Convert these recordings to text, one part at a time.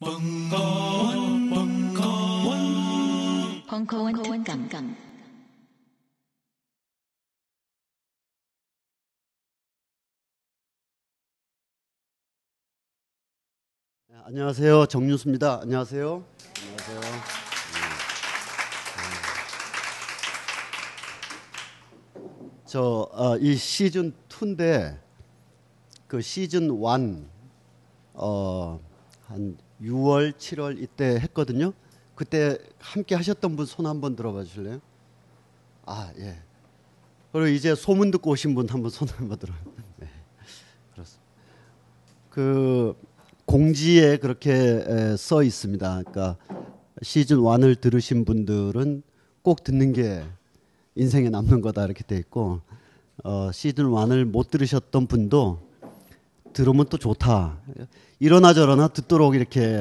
벙커원, 벙커원, 벙커원 특강. 네, 안녕하세요, 정유수입니다 안녕하세요. 안녕하세요. 저이 아, 시즌 2인데 그 시즌 1 어, 한 6월, 7월 이때 했거든요. 그때 함께 하셨던 분 손 한번 들어봐 주실래요? 아, 예. 그리고 이제 소문 듣고 오신 분 한번 손 한번 들어. 네. 그렇습니다. 그 공지에 그렇게 써 있습니다. 그러니까 시즌 1을 들으신 분들은 꼭 듣는 게 인생에 남는 거다 이렇게 돼 있고 어, 시즌 1을 못 들으셨던 분도 들으면 또 좋다. 이러나 저러나 듣도록 이렇게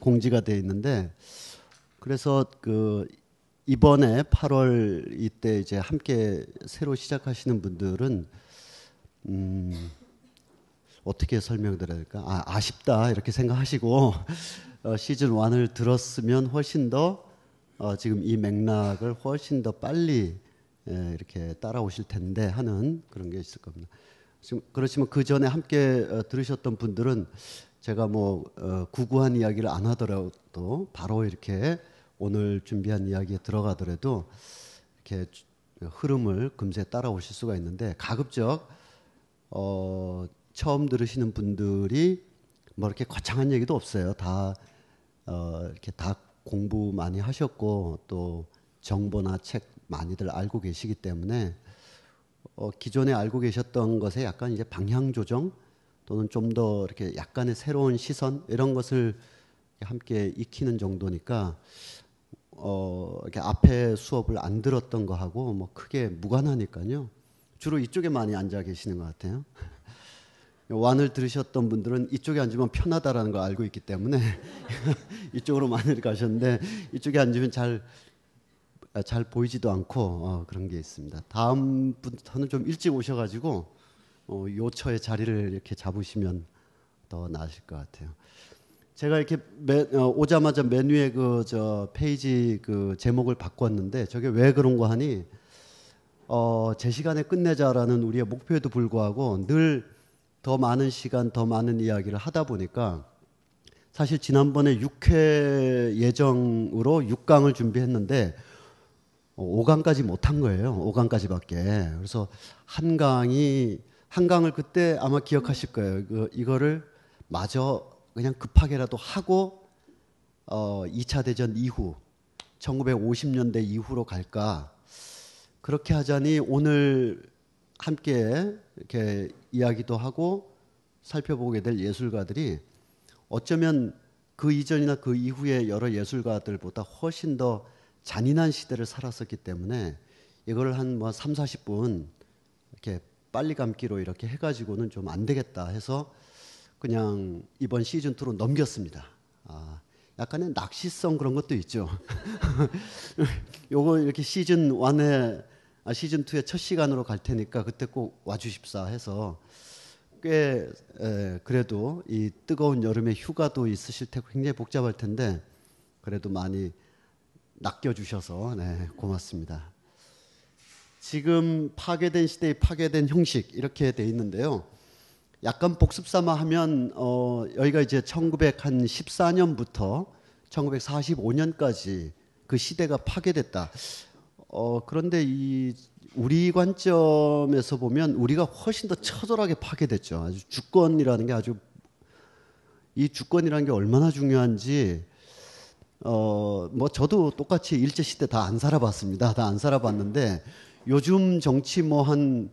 공지가 돼 있는데 그래서 그 이번에 8월 이때 이제 함께 새로 시작하시는 분들은 음 어떻게 설명드려야 될까? 아, 아쉽다 이렇게 생각하시고 어, 시즌 1을 들었으면 훨씬 더 어, 지금 이 맥락을 훨씬 더 빨리 예, 이렇게 따라오실 텐데 하는 그런 게 있을 겁니다. 지금 그렇지만 그 전에 함께 어, 들으셨던 분들은 제가 뭐 어, 구구한 이야기를 안 하더라도 바로 이렇게 오늘 준비한 이야기에 들어가더라도 이렇게 흐름을 금세 따라오실 수가 있는데 가급적 어, 처음 들으시는 분들이 뭐 이렇게 거창한 얘기도 없어요. 다 어, 이렇게 다 공부 많이 하셨고 또 정보나 책 많이들 알고 계시기 때문에 어, 기존에 알고 계셨던 것에 약간 이제 방향 조정 또는 좀 더 이렇게 약간의 새로운 시선 이런 것을 함께 익히는 정도니까 어, 이렇게 앞에 수업을 안 들었던 거하고 뭐 크게 무관하니까요. 주로 이쪽에 많이 앉아 계시는 것 같아요. 완을 들으셨던 분들은 이쪽에 앉으면 편하다라는 걸 알고 있기 때문에 이쪽으로 많이 가셨는데 이쪽에 앉으면 잘 아, 잘 보이지도 않고 어, 그런 게 있습니다. 다음 분부좀 일찍 오셔가지고 어, 요처의 자리를 이렇게 잡으시면 더 나으실 것 같아요. 제가 이렇게 매, 어, 오자마자 메뉴에 그 저 페이지 그 제목을 바꿨는데 저게 왜 그런가 하니 어, 제 시간에 끝내자라는 우리의 목표에도 불구하고 늘 더 많은 시간 더 많은 이야기를 하다 보니까 사실 지난번에 6회 예정으로 6강을 준비했는데 5강까지 못한 거예요. 5강까지밖에. 그래서 한강이 한강을 그때 아마 기억하실 거예요. 그, 이거를 마저 그냥 급하게라도 하고 어, 2차 대전 이후 1950년대 이후로 갈까 그렇게 하자니 오늘 함께 이렇게 이야기도 하고 살펴보게 될 예술가들이 어쩌면 그 이전이나 그 이후의 여러 예술가들보다 훨씬 더 잔인한 시대를 살았었기 때문에 이걸 한뭐 3, 40분 이렇게 빨리 감기로 이렇게 해 가지고는 좀 안 되겠다 해서 그냥 이번 시즌 2로 넘겼습니다. 아, 약간의 낚시성 그런 것도 있죠. 요거 이렇게 시즌 1에 아, 시즌 2의 첫 시간으로 갈 테니까 그때 꼭 와주십사 해서 꽤 에, 그래도 이 뜨거운 여름에 휴가도 있으실 테고 굉장히 복잡할 텐데 그래도 많이 낚여주셔서 네, 고맙습니다. 지금 파괴된 시대의 파괴된 형식 이렇게 돼 있는데요. 약간 복습 삼아 하면 어, 여기가 이제 1914년부터 1945년까지 그 시대가 파괴됐다. 어, 그런데 이 우리 관점에서 보면 우리가 훨씬 더 처절하게 파괴됐죠. 아주 주권이라는 게 아주 이 주권이라는 게 얼마나 중요한지 어, 뭐 저도 똑같이 일제시대 다 안 살아봤습니다. 다 안 살아봤는데 요즘 정치 뭐한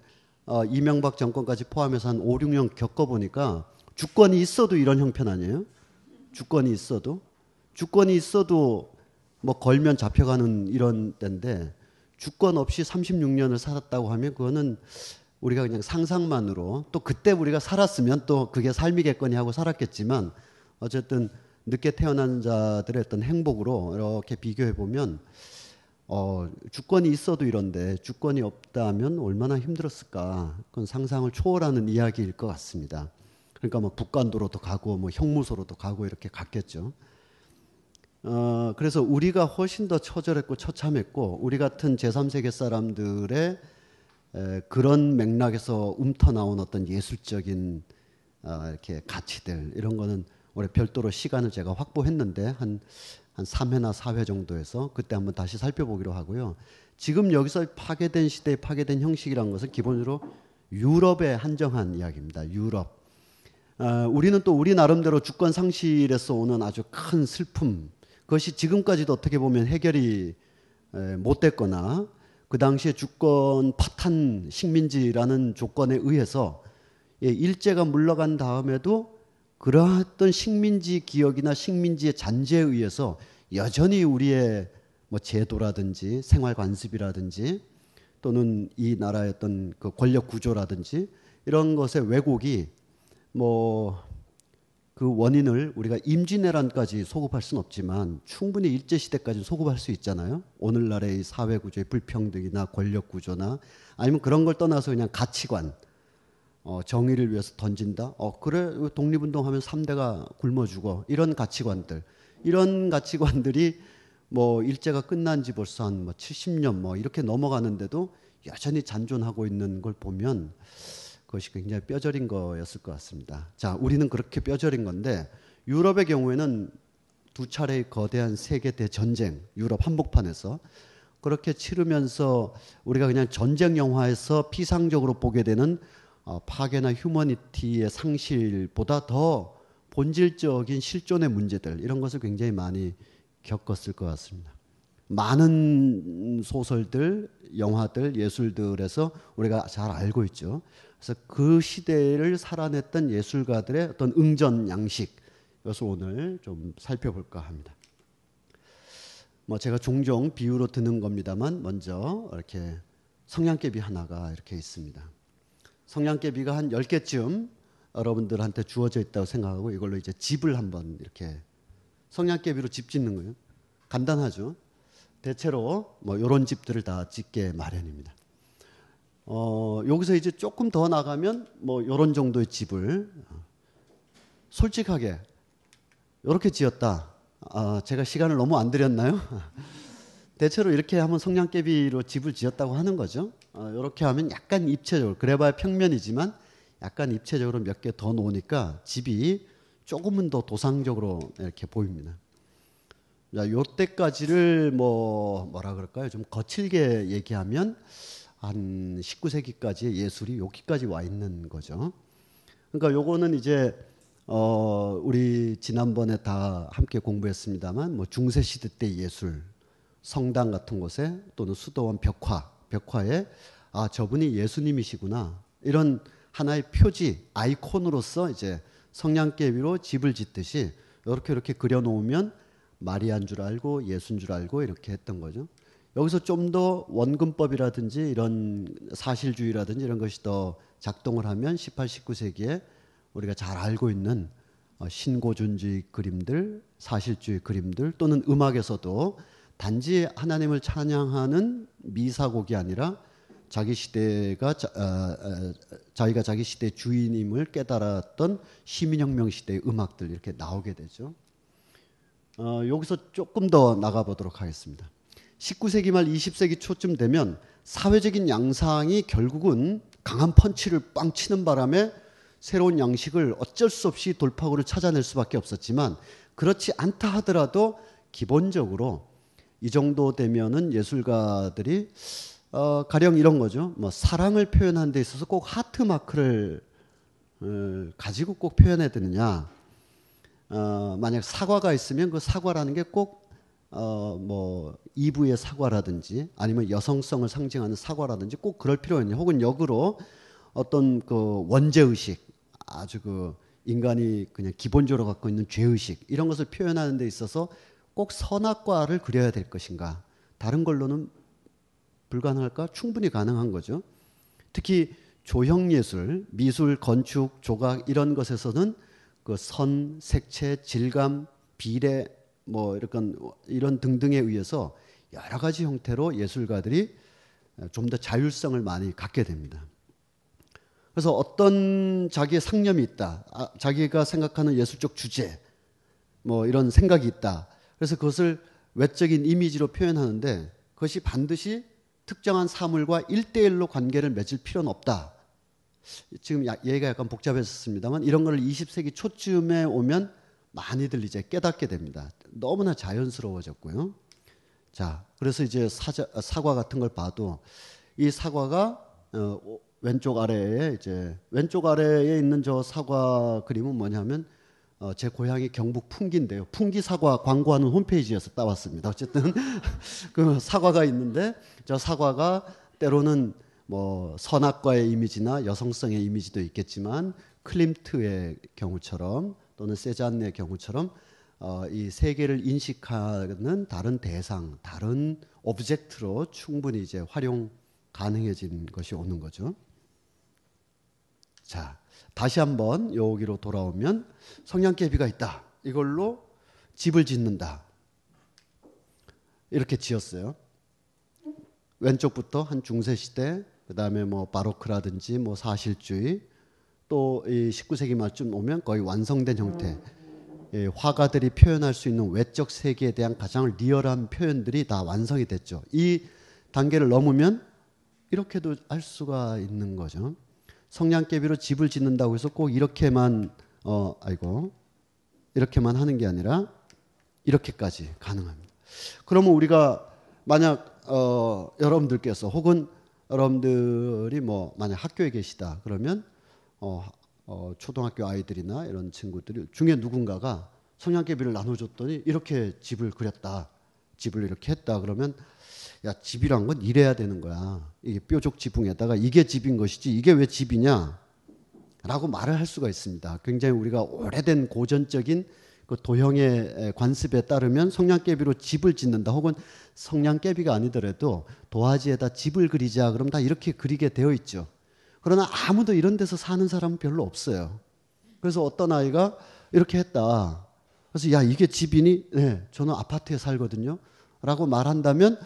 어, 이명박 정권까지 포함해서 한 5, 6년 겪어보니까 주권이 있어도 이런 형편 아니에요? 주권이 있어도? 주권이 있어도 뭐 걸면 잡혀가는 이런 때인데 주권 없이 36년을 살았다고 하면 그거는 우리가 그냥 상상만으로 또 그때 우리가 살았으면 또 그게 삶이겠거니 하고 살았겠지만 어쨌든 늦게 태어난 자들의 어떤 행복으로 이렇게 비교해 보면 어, 주권이 있어도 이런데 주권이 없다면 얼마나 힘들었을까? 그건 상상을 초월하는 이야기일 것 같습니다. 그러니까 뭐 북간도로도 가고 뭐 형무소로도 가고 이렇게 갔겠죠. 어, 그래서 우리가 훨씬 더 처절했고 처참했고 우리 같은 제3세계 사람들의 에, 그런 맥락에서 움터나온 어떤 예술적인 어, 이렇게 가치들 이런 거는 올해 별도로 시간을 제가 확보했는데 한, 한 3회나 4회 정도에서 그때 한번 다시 살펴보기로 하고요. 지금 여기서 파괴된 시대에 파괴된 형식이라는 것은 기본적으로 유럽에 한정한 이야기입니다. 유럽. 어, 우리는 또 우리 나름대로 주권 상실에서 오는 아주 큰 슬픔. 그것이 지금까지도 어떻게 보면 해결이 에, 못 됐거나 그 당시에 주권 파탄 식민지라는 조건에 의해서 예, 일제가 물러간 다음에도 그러했던 식민지 기억이나 식민지의 잔재에 의해서 여전히 우리의 뭐 제도라든지 생활 관습이라든지 또는 이 나라의 어떤 그 권력 구조라든지 이런 것의 왜곡이 뭐 그 원인을 우리가 임진왜란까지 소급할 수는 없지만 충분히 일제 시대까지 소급할 수 있잖아요. 오늘날의 사회 구조의 불평등이나 권력 구조나 아니면 그런 걸 떠나서 그냥 가치관 어, 정의를 위해서 던진다. 어, 그래 독립운동하면 3대가 굶어 죽어. 이런 가치관들. 이런 가치관들이 뭐 일제가 끝난 지 벌써 한뭐 70년 뭐 이렇게 넘어가는데도 여전히 잔존하고 있는 걸 보면 그것이 굉장히 뼈저린 거였을 것 같습니다. 자, 우리는 그렇게 뼈저린 건데 유럽의 경우에는 두 차례의 거대한 세계 대전쟁, 유럽 한복판에서 그렇게 치르면서 우리가 그냥 전쟁 영화에서 피상적으로 보게 되는 어, 파괴나 휴머니티의 상실보다 더 본질적인 실존의 문제들 이런 것을 굉장히 많이 겪었을 것 같습니다. 많은 소설들, 영화들, 예술들에서 우리가 잘 알고 있죠. 그래서 그 시대를 살아냈던 예술가들의 어떤 응전 양식 이것을 오늘 좀 살펴볼까 합니다. 뭐 제가 종종 비유로 드는 겁니다만 먼저 이렇게 성냥개비 하나가 이렇게 있습니다. 성냥개비가 한 10개쯤 여러분들한테 주어져 있다고 생각하고 이걸로 이제 집을 한번 이렇게 성냥개비로 집 짓는 거예요. 간단하죠. 대체로 뭐요런 집들을 다 짓게 마련입니다. 어, 여기서 이제 조금 더 나가면 뭐요런 정도의 집을 어, 솔직하게 요렇게 지었다. 아, 제가 시간을 너무 안 드렸나요? 대체로 이렇게 하면 성냥개비로 집을 지었다고 하는 거죠. 어, 이렇게 하면 약간 입체적으로 그래봐야 평면이지만 약간 입체적으로 몇 개 더 놓으니까 집이 조금은 더 도상적으로 이렇게 보입니다. 자, 요때까지를 뭐 뭐라 그럴까요? 좀 거칠게 얘기하면 한 19세기까지 예술이 여기까지 와 있는 거죠. 그러니까 요거는 이제 어 우리 지난번에 다 함께 공부했습니다만 뭐 중세 시대 때 예술 성당 같은 곳에 또는 수도원 벽화, 벽화에 아, 저분이 예수님이시구나. 이런 하나의 표지, 아이콘으로서 이제 성냥개 비로 집을 짓듯이 이렇게 이렇게 그려놓으면 마리아인 줄 알고 예수인 줄 알고 이렇게 했던 거죠. 여기서 좀 더 원근법이라든지 이런 사실주의라든지 이런 것이 더 작동을 하면 18, 19세기에 우리가 잘 알고 있는 어, 신고준주의 그림들, 사실주의 그림들 또는 음악에서도 단지 하나님을 찬양하는 미사곡이 아니라 자기 시대가 자, 어, 어, 자기가 자기 시대 주인임을 깨달았던 시민혁명 시대의 음악들 이렇게 나오게 되죠. 어, 여기서 조금 더 나가 보도록 하겠습니다. 19세기 말 20세기 초쯤 되면 사회적인 양상이 결국은 강한 펀치를 빵 치는 바람에 새로운 양식을 어쩔 수 없이 돌파구를 찾아낼 수밖에 없었지만 그렇지 않다 하더라도 기본적으로 이 정도 되면은 예술가들이 어, 가령 이런 거죠. 뭐 사랑을 표현하는 데 있어서 꼭 하트 마크를 어, 가지고 꼭 표현해야 되느냐. 어, 만약 사과가 있으면 그 사과라는 게꼭뭐이부의 어, 사과라든지 아니면 여성성을 상징하는 사과라든지 꼭 그럴 필요 있냐. 혹은 역으로 어떤 그 원죄 의식 아주 그 인간이 그냥 기본적으로 갖고 있는 죄의식 이런 것을 표현하는 데 있어서 꼭 선악과를 그려야 될 것인가? 다른 걸로는 불가능할까? 충분히 가능한 거죠. 특히 조형 예술, 미술, 건축, 조각 이런 것에서는 그 선, 색채, 질감, 비례 뭐이렇게 이런 등등에 의해서 여러 가지 형태로 예술가들이 좀 더 자율성을 많이 갖게 됩니다. 그래서 어떤 자기의 상념이 있다, 아, 자기가 생각하는 예술적 주제, 뭐 이런 생각이 있다 그래서 그것을 외적인 이미지로 표현하는데 그것이 반드시 특정한 사물과 일대일로 관계를 맺을 필요는 없다. 지금 얘기가 약간 복잡했었습니다만 이런 걸 20세기 초쯤에 오면 많이들 이제 깨닫게 됩니다. 너무나 자연스러워졌고요. 자, 그래서 이제 사자, 어, 사과 같은 걸 봐도 이 사과가 어, 왼쪽 아래에 이제 왼쪽 아래에 있는 저 사과 그림은 뭐냐면 어, 제 고향이 경북 풍기인데요. 풍기 사과 광고하는 홈페이지에서 따왔습니다. 어쨌든 그 사과가 있는데 저 사과가 때로는 뭐 선악과의 이미지나 여성성의 이미지도 있겠지만 클림트의 경우처럼 또는 세잔의 경우처럼 어, 이 세계를 인식하는 다른 대상, 다른 오브젝트로 충분히 이제 활용 가능해진 것이 오는 거죠. 자, 다시 한번 여기로 돌아오면 성냥개비가 있다. 이걸로 집을 짓는다. 이렇게 지었어요. 왼쪽부터 한 중세 시대, 그다음에 뭐 바로크라든지 뭐 사실주의 또이 19세기 말쯤 오면 거의 완성된 형태. 예, 화가들이 표현할 수 있는 외적 세계에 대한 가장 리얼한 표현들이 다 완성이 됐죠. 이 단계를 넘으면 이렇게도 할 수가 있는 거죠. 성냥개비로 집을 짓는다고 해서 꼭 이렇게만 어 아이고 이렇게만 하는 게 아니라 이렇게까지 가능합니다. 그러면 우리가 만약 어 여러분들께서 혹은 여러분들이 뭐 만약 학교에 계시다 그러면 어, 어 초등학교 아이들이나 이런 친구들 중에 누군가가 성냥개비를 나눠줬더니 이렇게 집을 그렸다 집을 이렇게 했다 그러면 야, 집이란 건 이래야 되는 거야. 이게 뾰족 지붕에다가 이게 집인 것이지 이게 왜 집이냐? 라고 말을 할 수가 있습니다. 굉장히 우리가 오래된 고전적인 그 도형의 관습에 따르면 성냥개비로 집을 짓는다 혹은 성냥개비가 아니더라도 도화지에다 집을 그리자 그럼 다 이렇게 그리게 되어 있죠. 그러나 아무도 이런 데서 사는 사람은 별로 없어요. 그래서 어떤 아이가 이렇게 했다. 그래서 야 이게 집이니? 네, 저는 아파트에 살거든요. 라고 말한다면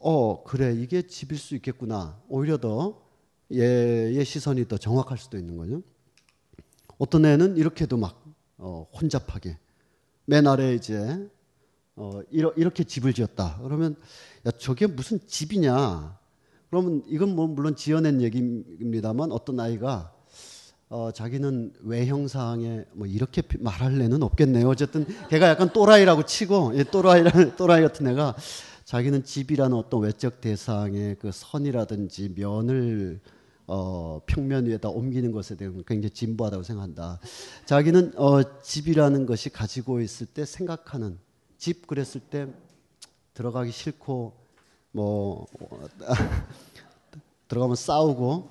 어, 그래, 이게 집일 수 있겠구나. 오히려 더 얘의 시선이 더 정확할 수도 있는 거죠. 어떤 애는 이렇게도 막 어, 혼잡하게 맨 아래 에 이제 어, 이러, 이렇게 집을 지었다. 그러면 야 저게 무슨 집이냐? 그러면 이건 뭐 물론 지어낸 얘기입니다만 어떤 아이가 어, 자기는 외형상에 뭐 이렇게 말할 애는 없겠네요. 어쨌든 걔가 약간 또라이라고 치고 예, 또라이 또라이 같은 애가 자기는 집이라는 어떤 외적 대상의 그 선이라든지 면을 어, 평면 위에다 옮기는 것에 대해서 굉장히 진부하다고 생각한다. 자기는 어, 집이라는 것이 가지고 있을 때 생각하는 집 그랬을 때 들어가기 싫고 뭐 들어가면 싸우고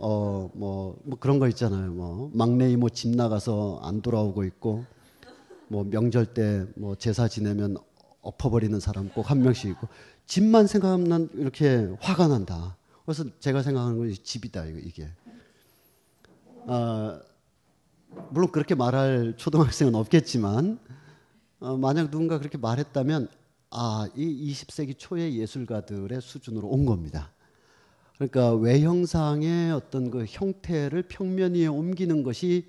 어 뭐 뭐 그런 거 있잖아요. 뭐 막내 이모 뭐 집 나가서 안 돌아오고 있고 뭐 명절 때 뭐 제사 지내면 엎어버리는 사람 꼭 한 명씩 있고 집만 생각하면 이렇게 화가 난다. 그래서 제가 생각하는 건 집이다 이게. 아, 물론 그렇게 말할 초등학생은 없겠지만 어, 만약 누군가 그렇게 말했다면 아, 이 20세기 초의 예술가들의 수준으로 온 겁니다. 그러니까 외형상의 어떤 그 형태를 평면 위에 옮기는 것이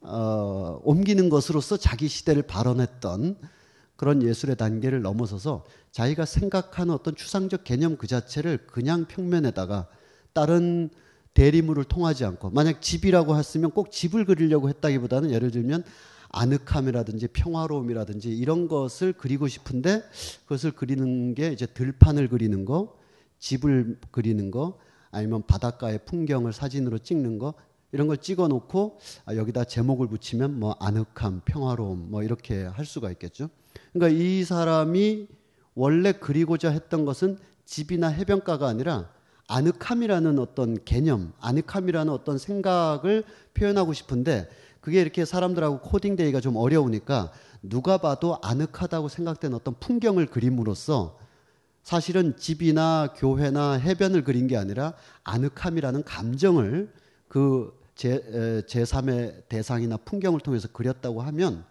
어, 옮기는 것으로서 자기 시대를 발언했던 그런 예술의 단계를 넘어서서 자기가 생각하는 어떤 추상적 개념 그 자체를 그냥 평면에다가 다른 대리물을 통하지 않고 만약 집이라고 했으면 꼭 집을 그리려고 했다기보다는 예를 들면 아늑함이라든지 평화로움이라든지 이런 것을 그리고 싶은데 그것을 그리는 게 이제 들판을 그리는 거, 집을 그리는 거, 아니면 바닷가의 풍경을 사진으로 찍는 거 이런 걸 찍어 놓고 아, 여기다 제목을 붙이면 뭐 아늑함, 평화로움 뭐 이렇게 할 수가 있겠죠. 그러니까 이 사람이 원래 그리고자 했던 것은 집이나 해변가가 아니라 아늑함이라는 어떤 개념, 아늑함이라는 어떤 생각을 표현하고 싶은데 그게 이렇게 사람들하고 코딩되기가 좀 어려우니까 누가 봐도 아늑하다고 생각된 어떤 풍경을 그림으로써 사실은 집이나 교회나 해변을 그린 게 아니라 아늑함이라는 감정을 그 제, 에, 제3의 대상이나 풍경을 통해서 그렸다고 하면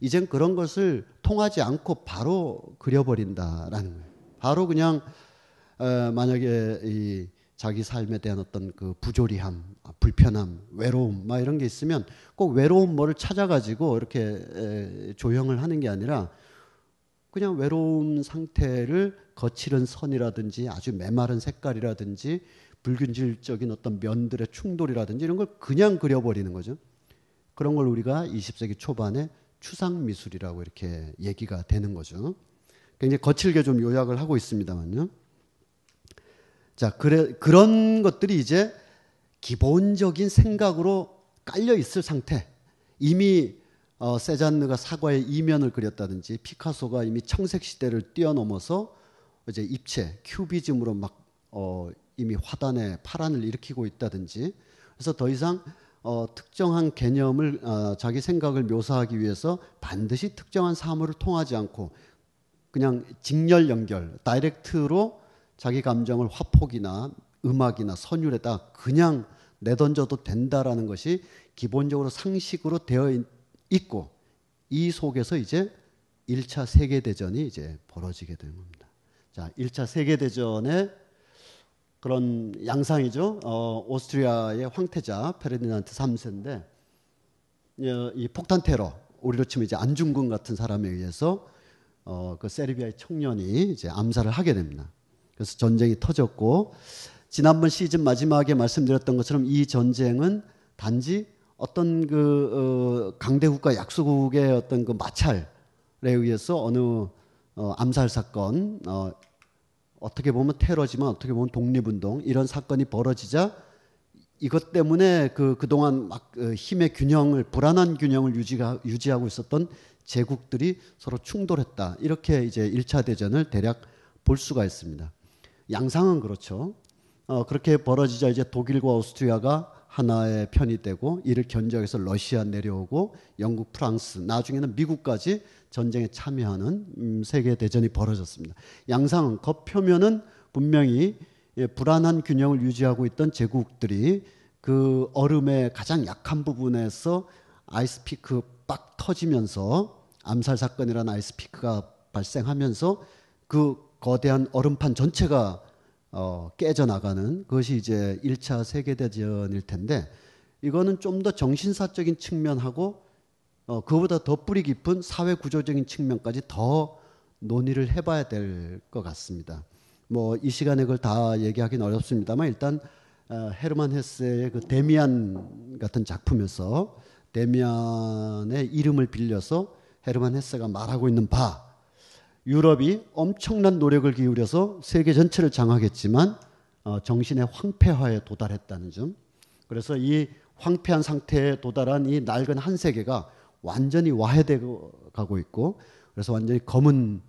이젠 그런 것을 통하지 않고 바로 그려버린다라는 거예요. 바로 그냥 어, 만약에 이 자기 삶에 대한 어떤 그 부조리함, 아, 불편함, 외로움 막 이런 게 있으면 꼭 외로운 뭐를 찾아가지고 이렇게 에, 조형을 하는 게 아니라 그냥 외로운 상태를 거칠은 선이라든지 아주 메마른 색깔이라든지 불균질적인 어떤 면들의 충돌이라든지 이런 걸 그냥 그려버리는 거죠. 그런 걸 우리가 20세기 초반에 추상 미술이라고 이렇게 얘기가 되는 거죠. 굉장히 거칠게 좀 요약을 하고 있습니다만요. 자, 그래, 그런 것들이 이제 기본적인 생각으로 깔려 있을 상태. 이미 어, 세잔느가 사과의 이면을 그렸다든지 피카소가 이미 청색 시대를 뛰어넘어서 이제 입체 큐비즘으로 막 어, 이미 화단에 파란을 일으키고 있다든지 그래서 더 이상 어, 특정한 개념을 어, 자기 생각을 묘사하기 위해서 반드시 특정한 사물을 통하지 않고 그냥 직렬 연결, 다이렉트로 자기 감정을 화폭이나 음악이나 선율에다 그냥 내던져도 된다라는 것이 기본적으로 상식으로 되어 있고 이 속에서 이제 1차 세계대전이 이제 벌어지게 된 겁니다. 자, 1차 세계대전의 그런 양상이죠. 어, 오스트리아의 황태자 페르디난트 3세인데 어, 이 폭탄 테러 우리로 치면 이제 안중근 같은 사람에 의해서 어, 그 세르비아의 청년이 이제 암살을 하게 됩니다. 그래서 전쟁이 터졌고 지난번 시즌 마지막에 말씀드렸던 것처럼 이 전쟁은 단지 어떤 그 어, 강대국과 약소국의 어떤 그 마찰에 의해서 어느 어, 암살 사건 어, 어떻게 보면 테러지만 어떻게 보면 독립운동 이런 사건이 벌어지자 이것 때문에 그 그동안 막 어, 힘의 균형을 불안한 균형을 유지가, 유지하고 있었던 제국들이 서로 충돌했다. 이렇게 이제 1차 대전을 대략 볼 수가 있습니다. 양상은 그렇죠. 어, 그렇게 벌어지자 이제 독일과 오스트리아가 하나의 편이 되고 이를 견제해서 러시아 내려오고 영국, 프랑스, 나중에는 미국까지 전쟁에 참여하는 음, 세계 대전이 벌어졌습니다. 양상은 겉표면은 분명히 예, 불안한 균형을 유지하고 있던 제국들이 그 얼음의 가장 약한 부분에서 아이스피크 빡 터지면서 암살 사건이라는 아이스피크가 발생하면서 그 거대한 얼음판 전체가 어, 깨져나가는 그것이 이제 1차 세계대전일 텐데 이거는 좀 더 정신사적인 측면하고 어, 그보다 더 뿌리 깊은 사회 구조적인 측면까지 더 논의를 해봐야 될 것 같습니다. 뭐 이 시간에 그걸 다 얘기하기는 어렵습니다만 일단 어, 헤르만 헤세의 그 데미안 같은 작품에서 데미안의 이름을 빌려서 헤르만 헤세가 말하고 있는 바 유럽이 엄청난 노력을 기울여서 세계 전체를 장악했지만 어, 정신의 황폐화에 도달했다는 점. 그래서 이 황폐한 상태에 도달한 이 낡은 한 세계가 완전히 와해되고 가고 있고 그래서 완전히 검은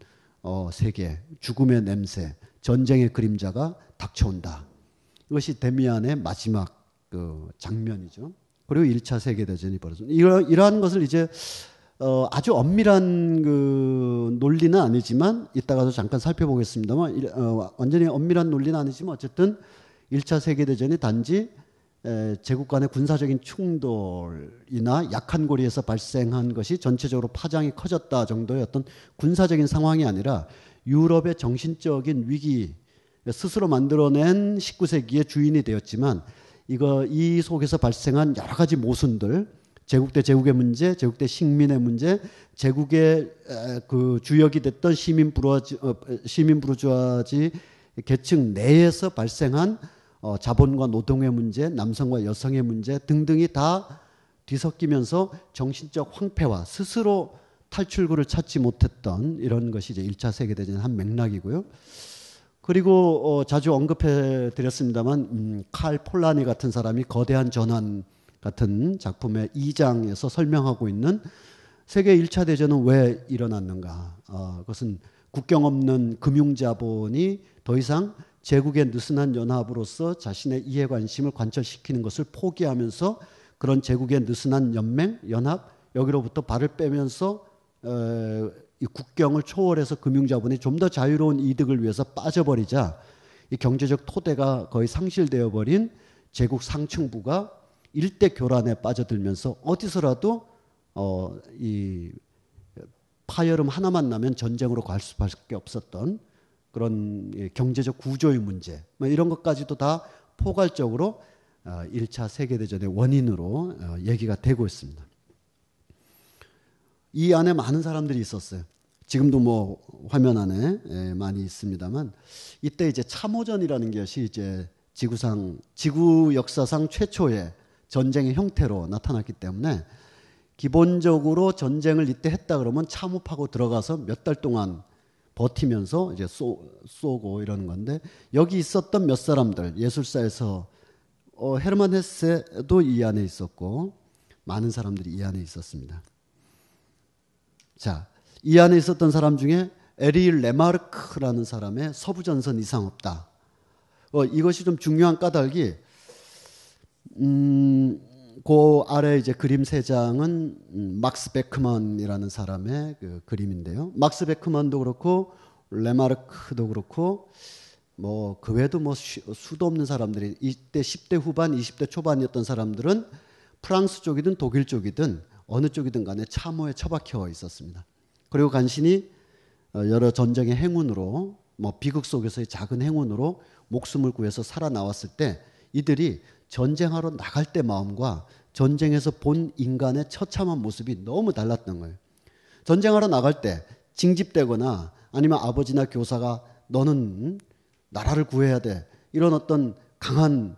어, 세계, 죽음의 냄새, 전쟁의 그림자가 닥쳐온다. 이것이 데미안의 마지막 그 장면이죠. 그리고 1차 세계대전이 벌어진 이러, 이러한 것을 이제 어, 아주 엄밀한 그 논리는 아니지만 이따가도 잠깐 살펴보겠습니다만 어, 완전히 엄밀한 논리는 아니지만 어쨌든 1차 세계대전이 단지 에, 제국 간의 군사적인 충돌이나 약한 고리에서 발생한 것이 전체적으로 파장이 커졌다 정도의 어떤 군사적인 상황이 아니라 유럽의 정신적인 위기 스스로 만들어낸 19세기의 주인이 되었지만 이거 이 속에서 발생한 여러 가지 모순들 제국 대 제국의 문제, 제국 대 식민의 문제, 제국의 그 주역이 됐던 시민 부르지 어, 시민 부르주아지 계층 내에서 발생한 어, 자본과 노동의 문제, 남성과 여성의 문제 등등이 다 뒤섞이면서 정신적 황폐와 스스로 탈출구를 찾지 못했던 이런 것이 이제 1차 세계대전 의한 맥락이고요. 그리고 어, 자주 언급해 드렸습니다만 음, 칼 폴라니 같은 사람이 거대한 전환 같은 작품의 2장에서 설명하고 있는 세계 1차 대전은 왜 일어났는가? 어, 그것은 국경 없는 금융 자본이 더 이상 제국의 느슨한 연합으로서 자신의 이해 관심을 관철시키는 것을 포기하면서 그런 제국의 느슨한 연맹, 연합 여기로부터 발을 빼면서 에, 국경을 초월해서 금융 자본이 좀 더 자유로운 이득을 위해서 빠져버리자 이 경제적 토대가 거의 상실되어 버린 제국 상층부가 일대 교란에 빠져들면서 어디서라도 어, 이 파열음 하나만 나면 전쟁으로 갈 수밖에 없었던 그런 예, 경제적 구조의 문제 뭐 이런 것까지도 다 포괄적으로 1차 어, 세계대전의 원인으로 어, 얘기가 되고 있습니다. 이 안에 많은 사람들이 있었어요. 지금도 뭐 화면 안에 예, 많이 있습니다만 이때 이제 참호전이라는 것이 이제 지구상 지구 역사상 최초의 전쟁의 형태로 나타났기 때문에 기본적으로 전쟁을 이때 했다 그러면 참호하고 들어가서 몇 달 동안 버티면서 이제 쏘, 고 이러는 건데 여기 있었던 몇 사람들 예술사에서 어, 헤르만 헤세도 이 안에 있었고 많은 사람들이 이 안에 있었습니다. 자, 이 안에 있었던 사람 중에 에리일 레마르크라는 사람의 서부전선 이상 없다. 어, 이것이 좀 중요한 까닭이 음, 그 아래 이제 그림 세 장은 음, 막스 베크먼이라는 사람의 그 그림인데요. 막스 베크먼도 그렇고 레마르크도 그렇고 뭐그 외에도 뭐 수도 없는 사람들이 이때 10대 후반, 20대 초반이었던 사람들은 프랑스 쪽이든 독일 쪽이든 어느 쪽이든 간에 참호에 처박혀 있었습니다. 그리고 간신히 어, 여러 전쟁의 행운으로 뭐 비극 속에서의 작은 행운으로 목숨을 구해서 살아나왔을 때 이들이 전쟁하러 나갈 때 마음과 전쟁에서 본 인간의 처참한 모습이 너무 달랐던 거예요. 전쟁하러 나갈 때 징집되거나 아니면 아버지나 교사가 너는 음, 나라를 구해야 돼. 이런 어떤 강한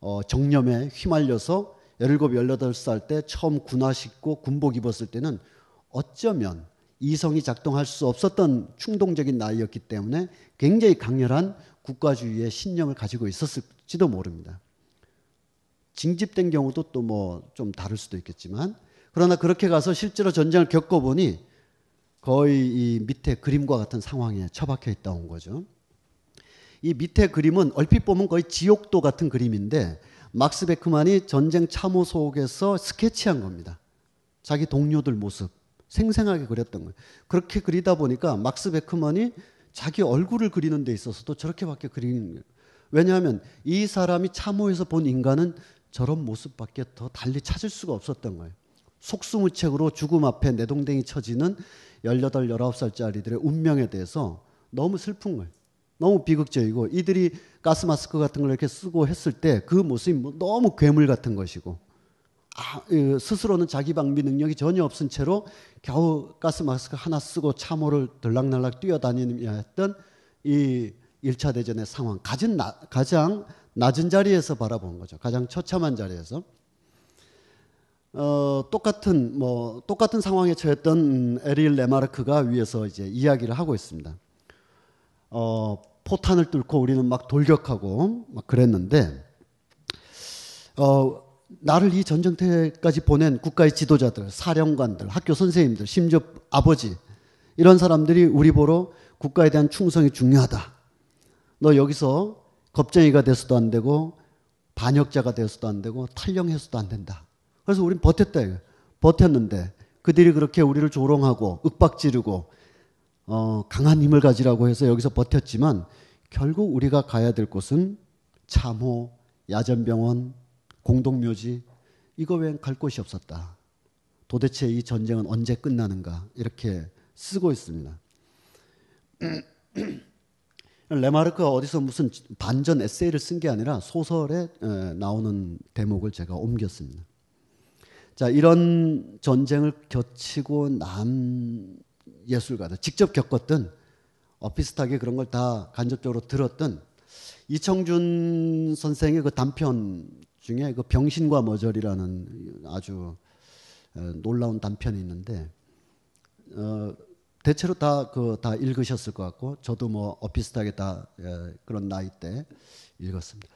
어, 정념에 휘말려서 17, 18살 때 처음 군화 신고 군복 입었을 때는 어쩌면 이성이 작동할 수 없었던 충동적인 나이였기 때문에 굉장히 강렬한 국가주의의 신념을 가지고 있었을지도 모릅니다. 징집된 경우도 또 뭐 좀 다를 수도 있겠지만 그러나 그렇게 가서 실제로 전쟁을 겪어보니 거의 이 밑에 그림과 같은 상황에 처박혀 있다 온 거죠. 이 밑에 그림은 얼핏 보면 거의 지옥도 같은 그림인데 막스 베크만이 전쟁 참호 속에서 스케치한 겁니다. 자기 동료들 모습 생생하게 그렸던 거예요. 그렇게 그리다 보니까 막스 베크만이 자기 얼굴을 그리는 데 있어서도 저렇게밖에 그리는 거예요. 왜냐하면 이 사람이 참호에서 본 인간은 저런 모습밖에 더 달리 찾을 수가 없었던 거예요. 속수무책으로 죽음 앞에 내동댕이 쳐지는 18, 19살짜리들의 운명에 대해서 너무 슬픈 거예요. 너무 비극적이고 이들이 가스 마스크 같은 걸 이렇게 쓰고 했을 때 그 모습이 뭐 너무 괴물 같은 것이고 아, 스스로는 자기 방비 능력이 전혀 없은 채로 겨우 가스 마스크 하나 쓰고 참호를 들락날락 뛰어다니며 했던 이 1차 대전의 상황 가장, 나, 가장 낮은 자리에서 바라본 거죠. 가장 처참한 자리에서. 어, 똑같은 뭐 똑같은 상황에 처했던 음, 에릴 레마르크가 위에서 이제 이야기를 하고 있습니다. 어, 포탄을 뚫고 우리는 막 돌격하고 막 그랬는데 어, 나를 이전쟁태까지 보낸 국가의 지도자들, 사령관들, 학교 선생님들, 심지어 아버지 이런 사람들이 우리 보러 국가에 대한 충성이 중요하다. 너 여기서 겁쟁이가 돼서도 안 되고 반역자가 되어서도 안 되고 탈령해서도 안 된다. 그래서 우린 버텼다. 이거. 버텼는데 그들이 그렇게 우리를 조롱하고 윽박지르고 어, 강한 힘을 가지라고 해서 여기서 버텼지만 결국 우리가 가야 될 곳은 참호, 야전병원, 공동묘지 이거 외엔 갈 곳이 없었다. 도대체 이 전쟁은 언제 끝나는가 이렇게 쓰고 있습니다. 레마르크가 어디서 무슨 반전 에세이를 쓴 게 아니라 소설에 나오는 대목을 제가 옮겼습니다. 자, 이런 전쟁을 겹치고 남 예술가들, 직접 겪었던 어피스하게 그런 걸 다 간접적으로 들었던 이청준 선생의 그 단편 중에 그 병신과 머저리라는 아주 놀라운 단편이 있는데 대체로 다 그다 그, 읽으셨을 것 같고 저도 뭐 어피스하게 다 예, 그런 나이 때 읽었습니다.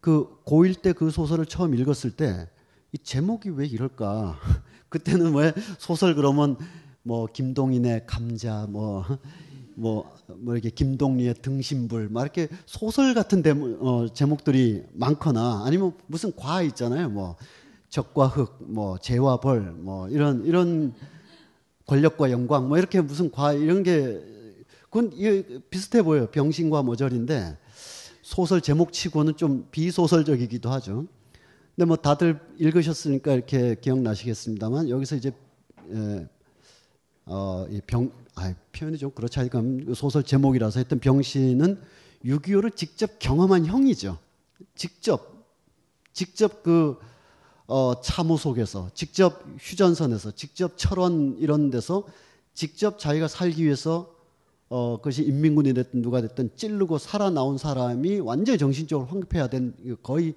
그고일때그 그 소설을 처음 읽었을 때 이 제목이 왜 이럴까? 그때는 왜 소설 그러면 뭐 김동인의 감자 뭐 뭐, 뭐 이렇게 김동리의 등심불막 이렇게 소설 같은 대목, 어, 제목들이 많거나 아니면 무슨 과 있잖아요. 뭐 적과 흑, 뭐 재와 벌, 뭐 이런 이런 권력과 영광 뭐 이렇게 무슨 과 이런 게 그건 비슷해 보여요. 병신과 모절인데 소설 제목치고는 좀 비소설적이기도 하죠. 근데 뭐 다들 읽으셨으니까 이렇게 기억나시겠습니다만 여기서 이제 예, 어, 병, 아, 이 표현이 좀 그렇지 않을까 그 소설 제목이라서 했던 병신은 6.25를 직접 경험한 형이죠. 직접 직접 그 어, 참호 속에서 직접 휴전선에서 직접 철원 이런 데서 직접 자기가 살기 위해서 어, 그것이 인민군이 됐든 누가 됐든 찌르고 살아나온 사람이 완전히 정신적으로 황급해야 된 거의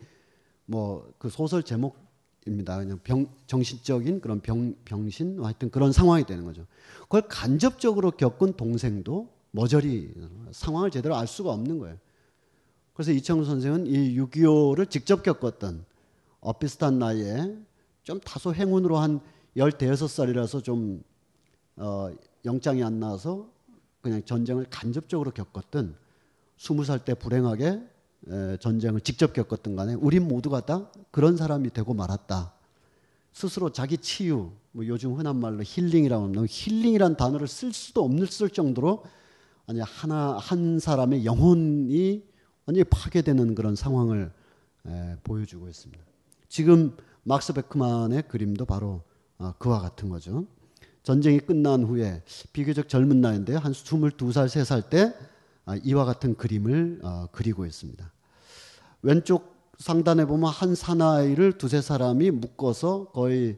뭐 그 소설 제목입니다. 그냥 병, 정신적인 그런 병, 병신 뭐 하여튼 그런 상황이 되는 거죠. 그걸 간접적으로 겪은 동생도 머저리 상황을 제대로 알 수가 없는 거예요. 그래서 이창우 선생은 이 6.25를 직접 겪었던 어, 비슷한 나이에 좀 다소 행운으로 한 16살이라서 좀 어, 영장이 안 나와서 그냥 전쟁을 간접적으로 겪었던 20살 때 불행하게 에, 전쟁을 직접 겪었던 간에 우린 모두가 다 그런 사람이 되고 말았다. 스스로 자기 치유, 뭐 요즘 흔한 말로 힐링이라고 하면 힐링이란 단어를 쓸 수도 없는 쓸 정도로 아니 하나 한 사람의 영혼이 아니 파괴되는 그런 상황을 에, 보여주고 있습니다. 지금 막스 베크만의 그림도 바로 아, 그와 같은 거죠. 전쟁이 끝난 후에 비교적 젊은 나이인데 한 22살, 3살 때 아, 이와 같은 그림을 아, 그리고 있습니다. 왼쪽 상단에 보면 한 사나이를 두세 사람이 묶어서 거의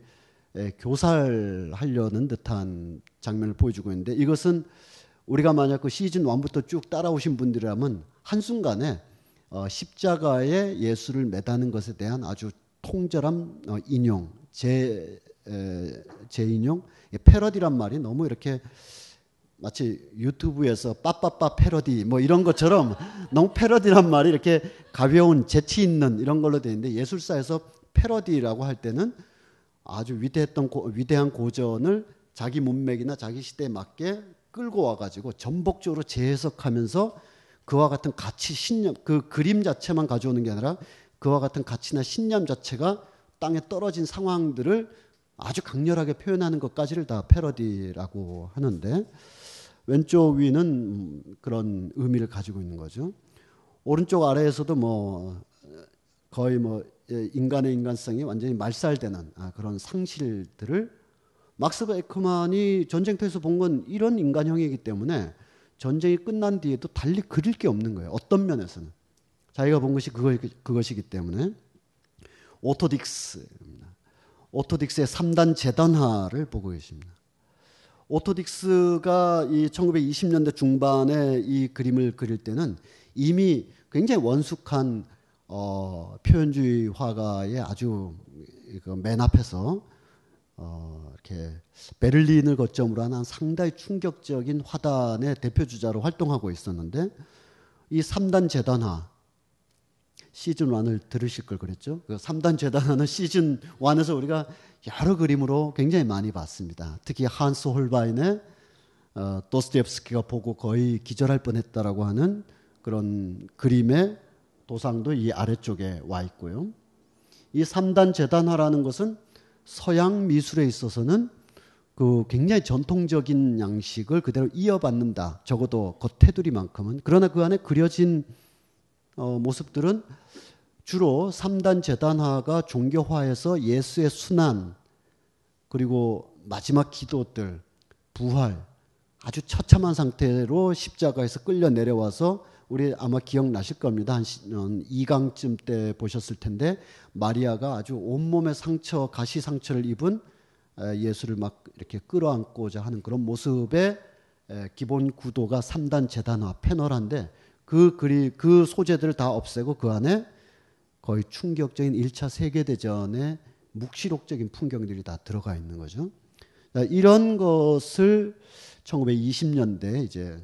교살하려는 듯한 장면을 보여주고 있는데 이것은 우리가 만약 그 시즌 1부터 쭉 따라오신 분들이라면 한순간에 어, 십자가에 예수를 매다는 것에 대한 아주 통절함 어, 인용 제 에, 재인용 예, 패러디란 말이 너무 이렇게 마치 유튜브에서 빠빠빠 패러디 뭐 이런 것처럼 너무 패러디란 말이 이렇게 가벼운 재치 있는 이런 걸로 되는데 어있 예술사에서 패러디라고 할 때는 아주 위대했던 고, 위대한 고전을 자기 문맥이나 자기 시대에 맞게 끌고 와가지고 전복적으로 재해석하면서 그와 같은 가치 신념 그 그림 자체만 가져오는 게 아니라 그와 같은 가치나 신념 자체가 땅에 떨어진 상황들을 아주 강렬하게 표현하는 것까지를 다 패러디라고 하는데 왼쪽 위는 그런 의미를 가지고 있는 거죠. 오른쪽 아래에서도 뭐 거의 뭐 예, 인간의 인간성이 완전히 말살되는 아, 그런 상실들을 막스 베크만이 전쟁터에서 본 건 이런 인간형이기 때문에 전쟁이 끝난 뒤에도 달리 그릴 게 없는 거예요. 어떤 면에서는 자기가 본 것이 그거, 그것이기 때문에 오토딕스입니다. 오토딕스의 3단 재단화를 보고 계십니다. 오토딕스가 이 1920년대 중반에 이 그림을 그릴 때는 이미 굉장히 원숙한 어, 표현주의 화가의 아주 맨 앞에서 어, 이렇게 베를린을 거점으로 한 상당히 충격적인 화단의 대표 주자로 활동하고 있었는데 이 3단 재단화 시즌 1을 들으실 걸 그랬죠. 그 3단 재단하는 시즌 1에서 우리가 여러 그림으로 굉장히 많이 봤습니다. 특히 한스 홀바인의 어, 도스티옙스키가 보고 거의 기절할 뻔했다라고 하는 그런 그림의 도상도 이 아래쪽에 와 있고요. 이 3단 재단화라는 것은 서양 미술에 있어서는 그 굉장히 전통적인 양식을 그대로 이어받는다. 적어도 겉테두리만큼은. 그러나 그 안에 그려진 어, 모습들은 주로 3단 재단화가 종교화에서 예수의 순환 그리고 마지막 기도들 부활 아주 처참한 상태로 십자가에서 끌려 내려와서 우리 아마 기억나실 겁니다. 한 2강쯤 때 보셨을 텐데 마리아가 아주 온몸에 상처, 가시 상처를 입은 예수를 막 이렇게 끌어안고자 하는 그런 모습의 기본 구도가 3단 재단화 패널한데 그 그리 그 소재들을 다 없애고 그 안에 거의 충격적인 1차 세계 대전의 묵시록적인 풍경들이 다 들어가 있는 거죠. 이런 것을 1920년대 이제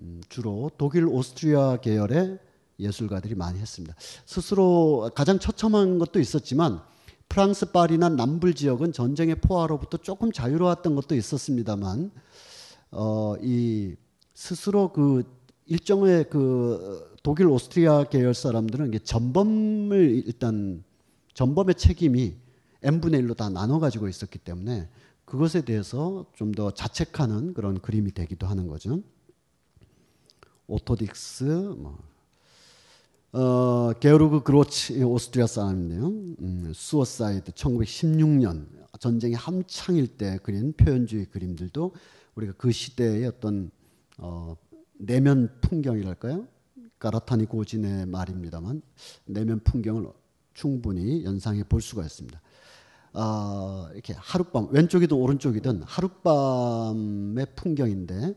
음, 주로 독일 오스트리아 계열의 예술가들이 많이 했습니다. 스스로 가장 처참한 것도 있었지만 프랑스 파리나 남불 지역은 전쟁의 포화로부터 조금 자유로웠던 것도 있었습니다만 어, 이 스스로 그 일종의 그 독일 오스트리아 계열 사람들은 이게 전범을 일단 전범의 책임이 n분의 1로 다 나눠 가지고 있었기 때문에 그것에 대해서 좀 더 자책하는 그런 그림이 되기도 하는 거죠. 오토딕스 뭐 어, 게르그 그로치 오스트리아 사람인데요. 음, 수어사이드 1916년 전쟁이 한창일 때 그린 표현주의 그림들도 우리가 그 시대의 어떤 어, 내면 풍경이랄까요? 가라타니 고진의 말입니다만 내면 풍경을 충분히 연상해 볼 수가 있습니다. 아, 이렇게 하룻밤 왼쪽이든 오른쪽이든 하룻밤의 풍경인데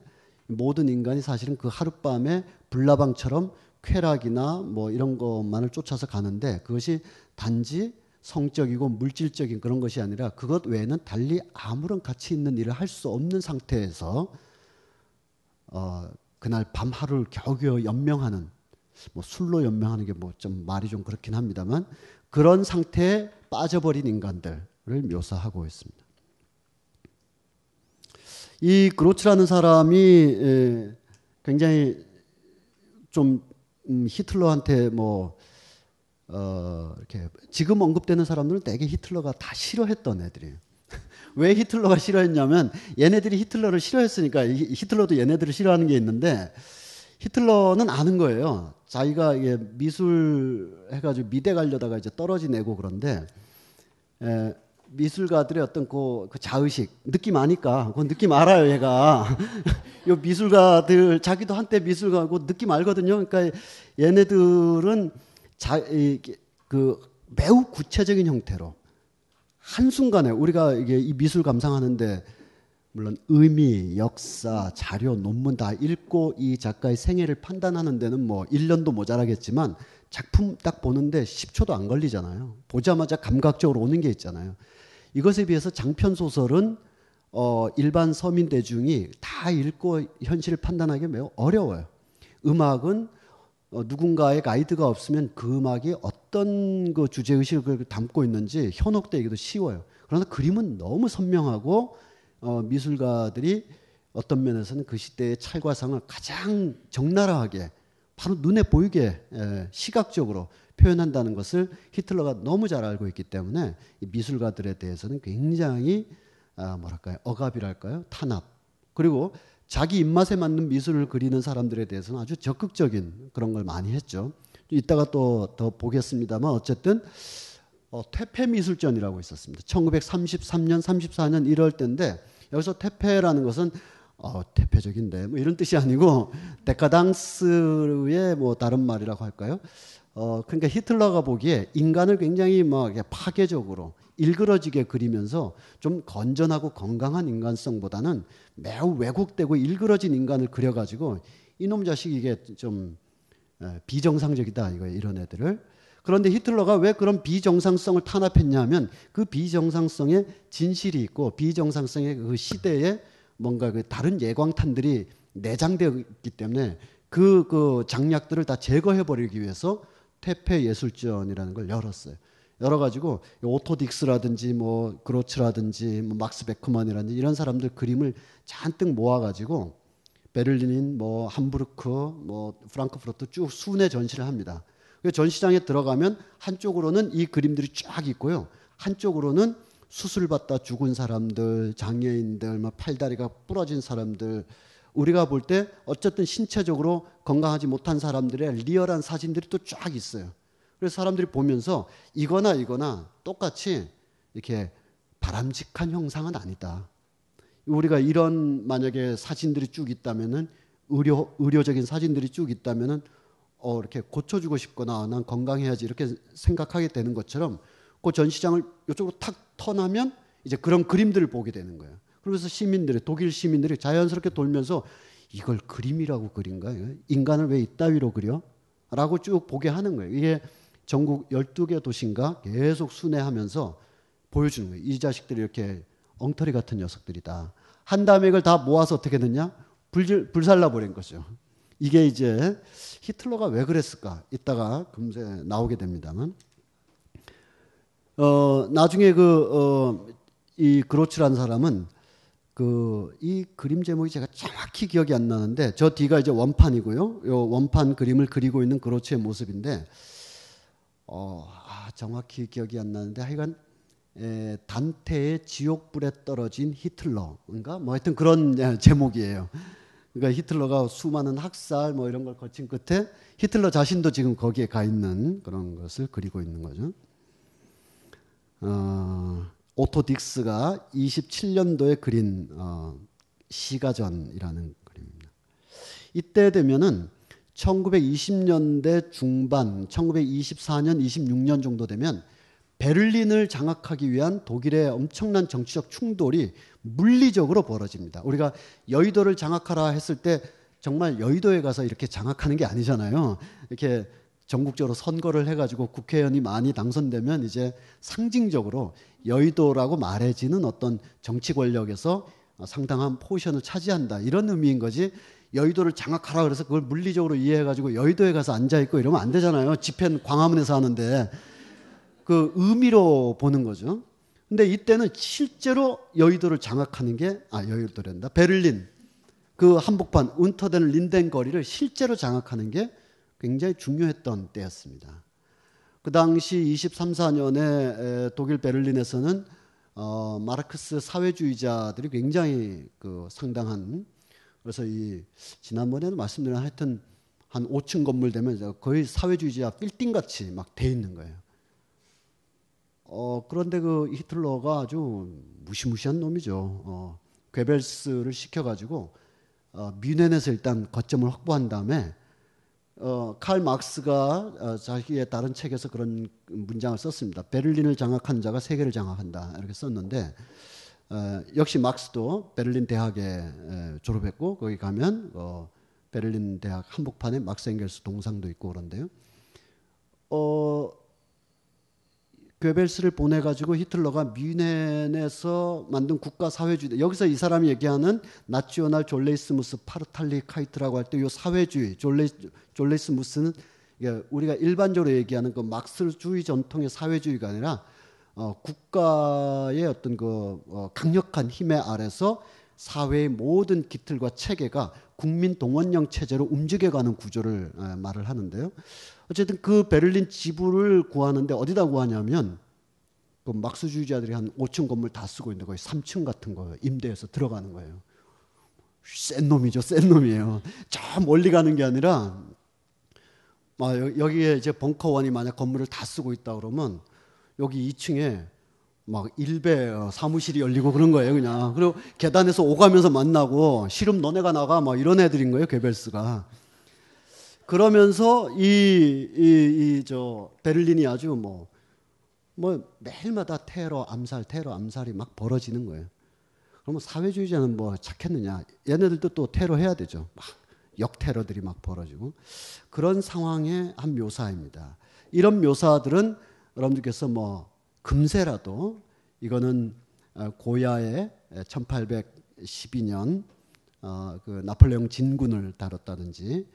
모든 인간이 사실은 그 하룻밤에 불나방처럼 쾌락이나 뭐 이런 것만을 쫓아서 가는데 그것이 단지 성적이고 물질적인 그런 것이 아니라 그것 외에는 달리 아무런 가치 있는 일을 할 수 없는 상태에서 어, 그날 밤 하루를 겨우겨우 연명하는 뭐 술로 연명하는 게 뭐 좀 말이 좀 그렇긴 합니다만 그런 상태에 빠져버린 인간들을 묘사하고 있습니다. 이 그로츠라는 사람이 굉장히 좀 음, 히틀러한테 뭐어 이렇게 지금 언급되는 사람들은 대개 히틀러가 다 싫어했던 애들이에요. 왜 히틀러가 싫어했냐면 얘네들이 히틀러를 싫어했으니까 히틀러도 얘네들을 싫어하는 게 있는데 히틀러는 아는 거예요. 자기가 이게 미술 해가지고 미대 가려다가 이제 떨어지내고 그런데 에, 미술가들의 어떤 그, 그 자의식 느낌 아니까 그건 느낌 알아요 얘가 요 미술가들 자기도 한때 미술가고 느낌 알거든요 그러니까 얘네들은 자, 이, 그 매우 구체적인 형태로 한순간에 우리가 이게 이 미술 감상하는데 물론 의미, 역사, 자료, 논문 다 읽고 이 작가의 생애를 판단하는 데는 뭐 1년도 모자라겠지만 작품 딱 보는데 10초도 안 걸리잖아요. 보자마자 감각적으로 오는 게 있잖아요. 이것에 비해서 장편 소설은 어, 일반 서민 대중이 다 읽고 현실을 판단하기 매우 어려워요. 음악은 어, 누군가의 가이드가 없으면 그 음악이 어떤 그 주제 의식을 담고 있는지 현혹되기도 쉬워요. 그러나 그림은 너무 선명하고 어, 미술가들이 어떤 면에서는 그 시대의 찰과상을 가장 적나라하게 바로 눈에 보이게 에, 예, 시각적으로 표현한다는 것을 히틀러가 너무 잘 알고 있기 때문에 이 미술가들에 대해서는 굉장히 아, 뭐랄까요 억압이랄까요 탄압 그리고 자기 입맛에 맞는 미술을 그리는 사람들에 대해서는 아주 적극적인 그런 걸 많이 했죠. 이따가 또 더 보겠습니다만 어쨌든 어, 퇴폐 미술전이라고 있었습니다. 1933년, 34년 이럴 때인데 여기서 퇴폐라는 것은 어, 퇴폐적인데 뭐 이런 뜻이 아니고 데카당스의 뭐 다른 말이라고 할까요? 어, 그러니까 히틀러가 보기에 인간을 굉장히 막 파괴적으로 일그러지게 그리면서 좀 건전하고 건강한 인간성보다는 매우 왜곡되고 일그러진 인간을 그려가지고 이놈 자식 이게 좀 비정상적이다 이거 이런 애들을 그런데 히틀러가 왜 그런 비정상성을 탄압했냐면 그비정상성에 진실이 있고 비정상성의 그 시대에 뭔가 그 다른 예광탄들이 내장되어 있기 때문에 그, 그 장약들을 다 제거해 버리기 위해서 퇴폐 예술전이라는 걸 열었어요. 여러 가지고 오토딕스라든지 뭐 그로츠라든지 뭐 막스 베크만이라든지 이런 사람들 그림을 잔뜩 모아가지고 베를린, 뭐 함부르크, 뭐 프랑크푸르트 쭉 순회 전시를 합니다. 그 전시장에 들어가면 한쪽으로는 이 그림들이 쫙 있고요. 한쪽으로는 수술받다 죽은 사람들, 장애인들, 막 뭐 팔다리가 부러진 사람들, 우리가 볼 때 어쨌든 신체적으로 건강하지 못한 사람들의 리얼한 사진들이 또 쫙 있어요. 그래서 사람들이 보면서 이거나 이거나 똑같이 이렇게 바람직한 형상은 아니다. 우리가 이런 만약에 사진들이 쭉 있다면은 의료 의료적인 사진들이 쭉 있다면은 어 이렇게 고쳐주고 싶거나 난 건강해야지 이렇게 생각하게 되는 것처럼 그 전시장을 이쪽으로 탁터나면 이제 그런 그림들을 보게 되는 거예요. 그러면서 시민들이 독일 시민들이 자연스럽게 돌면서 이걸 그림이라고 그린가? 인간을 왜 이따위로 그려? 라고 쭉 보게 하는 거예요. 이게 전국 12개 도시인가 계속 순회하면서 보여주는 거예요. 이 자식들이 이렇게 엉터리 같은 녀석들이다. 한 담액을 다 모아서 어떻게 됐냐? 불질, 불살라버린 거죠. 이게 이제 히틀러가 왜 그랬을까? 이따가 금세 나오게 됩니다만. 어, 나중에 그, 어, 이 그로츠란 사람은 그, 이 그림 제목이 제가 정확히 기억이 안 나는데 저 뒤가 이제 원판이고요. 요 원판 그림을 그리고 있는 그로츠의 모습인데 어, 아, 정확히 기억이 안 나는데 하여간 에, 단테의 지옥불에 떨어진 히틀러인가 그러니까 뭐 하여튼 그런 제목이에요. 그러니까 히틀러가 수많은 학살 뭐 이런 걸 거친 끝에 히틀러 자신도 지금 거기에 가 있는 그런 것을 그리고 있는 거죠. 어, 오토 딕스가 27년도에 그린 어, 시가전이라는 그림입니다. 이때 되면은 1920년대 중반, 1924년, 26년 정도 되면 베를린을 장악하기 위한 독일의 엄청난 정치적 충돌이 물리적으로 벌어집니다. 우리가 여의도를 장악하라 했을 때 정말 여의도에 가서 이렇게 장악하는 게 아니잖아요. 이렇게 전국적으로 선거를 해가지고 국회의원이 많이 당선되면 이제 상징적으로 여의도라고 말해지는 어떤 정치 권력에서 상당한 포지션을 차지한다. 이런 의미인 거지 여의도를 장악하라 그래서 그걸 물리적으로 이해해가지고 여의도에 가서 앉아있고 이러면 안 되잖아요. 집회는 광화문에서 하는데 그 의미로 보는 거죠. 근데 이때는 실제로 여의도를 장악하는 게, 아, 여의도랜다. 베를린. 그 한복판, 운터덴 린덴 거리를 실제로 장악하는 게 굉장히 중요했던 때였습니다. 그 당시 23, 4년에 독일 베를린에서는 어, 마르크스 사회주의자들이 굉장히 그 상당한 그래서 이 지난번에는 말씀드린 하여튼 한 5층 건물 되면 거의 사회주의자 빌딩 같이 막 돼 있는 거예요. 어, 그런데 그 히틀러가 아주 무시무시한 놈이죠. 어, 괴벨스를 시켜가지고 어, 뮌헨에서 일단 거점을 확보한 다음에 어, 칼 막스가 어, 자기의 다른 책에서 그런 문장을 썼습니다. 베를린을 장악한 자가 세계를 장악한다 이렇게 썼는데 어, 역시 막스도 베를린 대학에 에, 졸업했고 거기 가면 어, 베를린 대학 한복판에 막스 앵겔스 동상도 있고 그런데요. 어, 괴벨스를 보내가지고 히틀러가 뮌헨에서 만든 국가사회주의 여기서 이 사람이 얘기하는 나치오날 졸레이스무스 파르탈리 카이트라고 할 때 이 사회주의 졸레, 졸레이스무스는 우리가 일반적으로 얘기하는 그 막스주의 전통의 사회주의가 아니라 어, 국가의 어떤 그 어, 강력한 힘의 아래서 사회의 모든 기틀과 체계가 국민 동원형 체제로 움직여가는 구조를 에, 어, 말을 하는데요. 어쨌든 그 베를린 지부를 구하는데 어디다 구하냐면 그 막수주의자들이 한 5층 건물 다 쓰고 있는데 거의 3층 같은 거 임대해서 들어가는 거예요. 센 놈이죠, 센 놈이에요. 저 멀리 가는 게 아니라 아, 여기에 이제 벙커원이 만약 건물을 다 쓰고 있다 그러면 여기 2층에 막 일배 어, 사무실이 열리고 그런 거예요, 그냥. 그리고 계단에서 오가면서 만나고 실름 너네가 나가 막 이런 애들인 거예요, 괴벨스가. 그러면서 이이이 저 베를린이 아주 뭐뭐 뭐 매일마다 테러 암살 테러 암살이 막 벌어지는 거예요. 그러면 뭐 사회주의자는 뭐 착했느냐? 얘네들도 또 테러 해야 되죠. 막 역테러들이 막 벌어지고 그런 상황의 한 묘사입니다. 이런 묘사들은 여러분들께서 뭐 금세라도 이거는 어, 고야의 1812년 어, 그 나폴레옹 진군을 다뤘다든지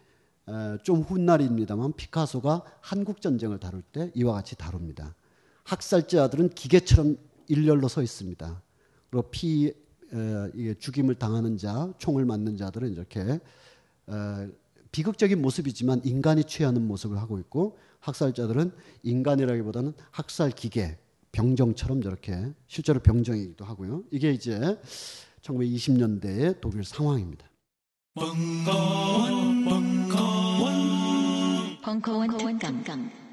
좀 훗날입니다만 피카소가 한국 전쟁을 다룰 때 이와 같이 다룹니다. 학살자들은 기계처럼 일렬로 서 있습니다. 그리고 피 에, 죽임을 당하는 자, 총을 맞는 자들은 이렇게 에, 비극적인 모습이지만 인간이 취하는 모습을 하고 있고 학살자들은 인간이라기보다는 학살 기계, 병정처럼 저렇게 실제로 병정이기도 하고요. 이게 이제 1920년대의 독일 상황입니다. 벙커원, 벙커원, 벙커원, 벙커원, 벙커원.